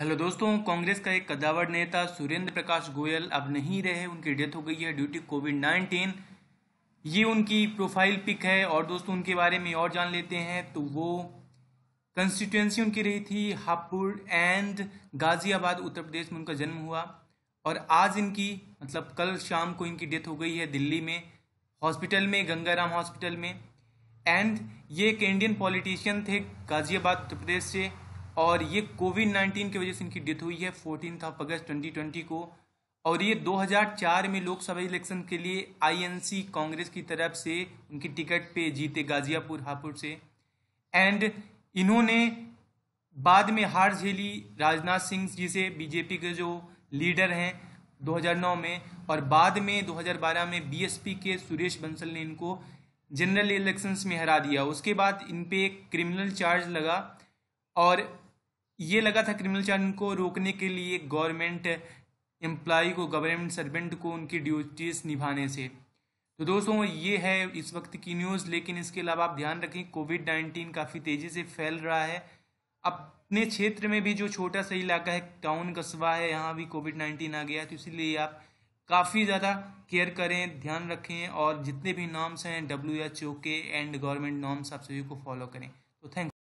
hello दोस्तों कांग्रेस का एक कदावर नेता सुरेंद्र प्रकाश गोयल अब नहीं रहे उनकी डेथ हो गई है ड्यू टू कोविड नाइन्टीन ये उनकी प्रोफाइल पिक है और दोस्तों उनके बारे में और जान लेते हैं तो वो कंस्टिट्यूंसी उनकी रही थी हापुड़ एंड गाजियाबाद उत्तर प्रदेश में उनका जन्म हुआ और आज इनकी मतलब कल शाम को इनकी डेथ हो गई है दिल्ली में हॉस्पिटल में गंगाराम हॉस्पिटल में एंड ये एक इंडियन पॉलिटिशियन थे गाजियाबाद उत्तर प्रदेश से और ये कोविड 19 की वजह से इनकी डेथ हुई है फोर्टीन ऑफ अगस्त 2020 को और ये 2004 में लोकसभा इलेक्शन के लिए आईएनसी कांग्रेस की तरफ से उनकी टिकट पे जीते गाजियापुर हापुड़ से एंड इन्होंने बाद में हार झेली राजनाथ सिंह जी से बीजेपी के जो लीडर हैं 2009 में और बाद में 2012 में बीएसपी के सुरेश बंसल ने इनको जनरल इलेक्शंस में हरा दिया उसके बाद इन पे क्रिमिनल चार्ज लगा और ये लगा था क्रिमिनल चार्ज को रोकने के लिए गवर्नमेंट एम्प्लॉय को गवर्नमेंट सर्वेंट को उनकी ड्यूटीज निभाने से तो दोस्तों ये है इस वक्त की न्यूज़ लेकिन इसके अलावा आप ध्यान रखें कोविड नाइन्टीन काफ़ी तेज़ी से फैल रहा है अपने क्षेत्र में भी जो छोटा सा इलाका है टाउन कस्बा है यहाँ भी कोविड नाइन्टीन आ गया तो इसीलिए आप काफ़ी ज़्यादा केयर करें ध्यान रखें और जितने भी नॉर्म्स हैं डब्ल्यू एच ओ के एंड गवर्नमेंट नॉर्म्स आप सभी को फॉलो करें तो थैंक